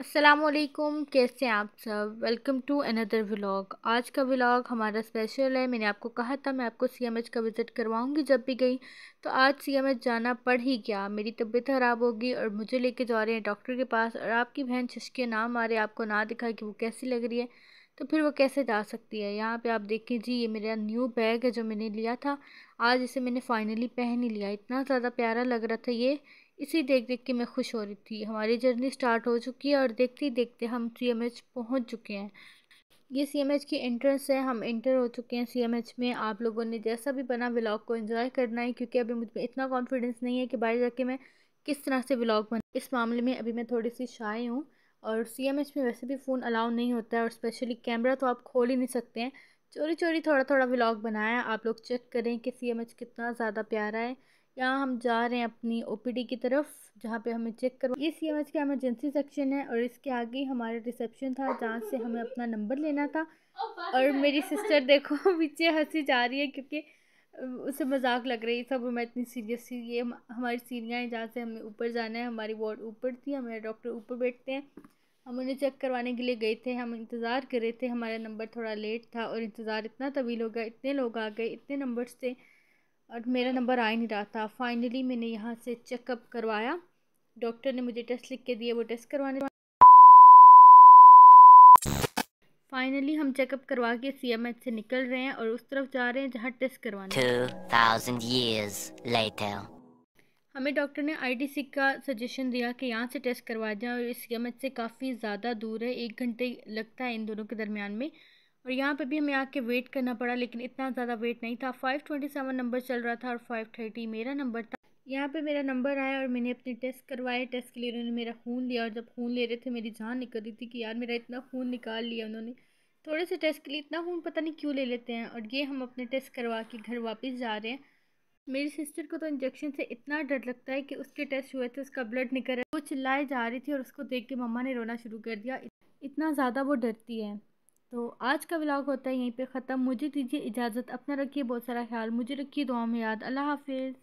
असलकुम कैसे हैं आप सब वेलकम टू अनदर व्लाग आज का व्लाग हमारा स्पेशल है मैंने आपको कहा था मैं आपको सी एम एच का विज़िट करवाऊंगी जब भी गई तो आज सी एम एच जाना पड़ ही गया मेरी तबीयत ख़राब होगी और मुझे लेके जा रहे हैं डॉक्टर के पास और आपकी बहन छिशके ना मारे आपको ना दिखा कि वो कैसी लग रही है तो फिर वो कैसे जा सकती है यहाँ पर आप देखें जी ये मेरा न्यू बैग है जो मैंने लिया था आज इसे मैंने फ़ाइनली पहन ही लिया इतना ज़्यादा प्यारा लग रहा था ये इसी देख देख के मैं खुश हो रही थी हमारी जर्नी स्टार्ट हो चुकी है और देखते ही देखते हम सी एम एच पहुँच चुके हैं ये सी एम एच की एंट्रेंस है हम इंटर हो चुके हैं सी एम एच में आप लोगों ने जैसा भी बना व्लॉग को इन्जॉय करना है क्योंकि अभी मुझ में इतना कॉन्फिडेंस नहीं है कि बाहर जाके मैं किस तरह से व्लॉग बना इस मामले में अभी मैं थोड़ी सी शाय हूँ और सी एम एच में वैसे भी फ़ोन अलाउ नहीं होता है और स्पेशली कैमरा तो आप खोल ही नहीं सकते हैं चोरी चोरी थोड़ा थोड़ा व्लॉग बनाया आप लोग चेक करें कि सी एम एच कितना ज़्यादा प्यारा है यहाँ हम जा रहे हैं अपनी डी की तरफ जहाँ पे हमें चेक करवा ये एच का एमरजेंसी सेक्शन है और इसके आगे हमारा रिसेप्शन था जहाँ से हमें अपना नंबर लेना था और मेरी सिस्टर देखो पीछे हंसी जा रही है क्योंकि उसे मजाक लग रही सब मैं इतनी सीरियस थी ये हमारी सीढ़ियाँ हैं जहाँ से हमें ऊपर जाना है हमारी वार्ड ऊपर थी हमारे डॉक्टर ऊपर बैठते हैं हम उन्हें चेक करवाने के लिए गए थे हम इंतज़ार कर रहे थे हमारा नंबर थोड़ा लेट था और इंतज़ार इतना तवील हो गया इतने लोग आ गए इतने नंबर्स थे और मेरा नंबर आ ही नहीं रहा था फाइनली मैंने यहाँ से चेकअप करवाया डॉक्टर ने मुझे टेस्ट लिख के दिए वो टेस्ट करवाने फाइनली हम चेकअप करवा के सीएमएच से निकल रहे हैं और उस तरफ जा रहे हैं जहाँ टेस्ट करवाने हमें डॉक्टर ने आईटीसी का सजेशन दिया कि यहाँ से टेस्ट करवा जाए और इस सीएमएच से काफ़ी ज़्यादा दूर है एक घंटे लगता है इन दोनों के दरमियान में और यहाँ पे भी हमें आके वेट करना पड़ा लेकिन इतना ज़्यादा वेट नहीं था फाइव ट्वेंटी सेवन नंबर चल रहा था और फाइव थर्टी मेरा नंबर था यहाँ पे मेरा नंबर आया और मैंने अपने टेस्ट करवाए टेस्ट के लिए उन्होंने मेरा खून लिया और जब खून ले रहे थे मेरी जान निकल रही थी कि यार मेरा इतना खून निकाल लिया उन्होंने थोड़े से टेस्ट के लिए इतना खून पता नहीं क्यों ले लेते हैं और ये हम अपने टेस्ट करवा के घर वापस जा रहे हैं मेरी सिस्टर को तो इंजेक्शन से इतना डर लगता है कि उसके टेस्ट हुए थे उसका ब्लड निकल रहा है वो चिल्लाए जा रही थी और उसको देख के मम्मा ने रोना शुरू कर दिया इतना ज़्यादा वो डरती है तो आज का व्लॉग होता है यहीं पे ख़त्म मुझे दीजिए इजाज़त अपना रखिए बहुत सारा ख्याल मुझे रखिए दुआ में याद अल्लाह हाफिज़